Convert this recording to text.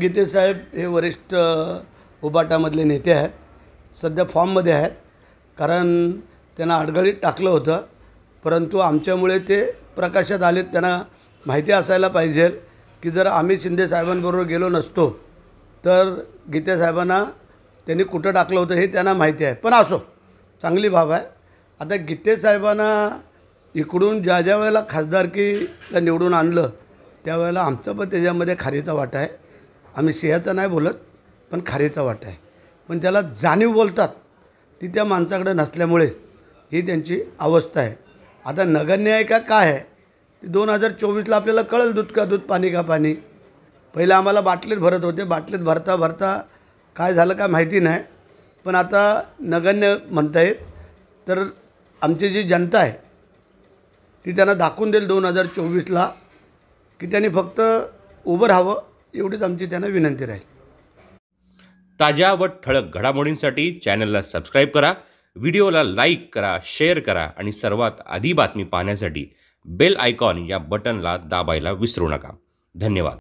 गीते साहेब हे वरिष्ठ उबाटामधले नेते आहेत सध्या फॉर्ममध्ये आहेत कारण त्यांना अडगळीत टाकलं होतं परंतु आमच्यामुळे ते प्रकाशात आले त्यांना माहिती असायला पाहिजे की जर आम्ही शिंदे साहेबांबरोबर गेलो नसतो तर गीतेसाहेबांना त्यांनी कुठं टाकलं होतं हे त्यांना माहिती आहे पण असो चांगली बाब आहे आता गीतेसाहेबांना साहेबांना इकडून ज्या ज्या वेळेला खासदारकीला निवडून आणलं त्यावेळेला आमचं पण त्याच्यामध्ये खारीचा वाटा आहे आम्ही सिंहाचा नाही बोलत पण खारीचा वाटा आहे पण त्याला जाणीव बोलतात ती त्या माणसाकडं नसल्यामुळे ही त्यांची अवस्था आहे आता नगण्य आहे का काय आहे ती दोन हजार चोवीसला आपल्याला कळेल दूध का दूध पाणी का पाणी पहिलं आम्हाला बाटलीत भरत होते बाटलीत भरता भरता काय झालं काय माहिती नाही पण आता नगण्य म्हणता येत तर आमची जी जनता आहे ती त्यांना दाखवून देईल दोन हजार चोवीसला की त्यांनी फक्त उभं राहावं एवढीच आमची त्यांना विनंती राहील ताज्या व ठळक घडामोडींसाठी चॅनलला सबस्क्राईब करा व्हिडिओला लाईक करा शेअर करा आणि सर्वात आधी बातमी पाहण्यासाठी बेल आयकॉन या बटनला दाबायला विसरू नका धन्यवाद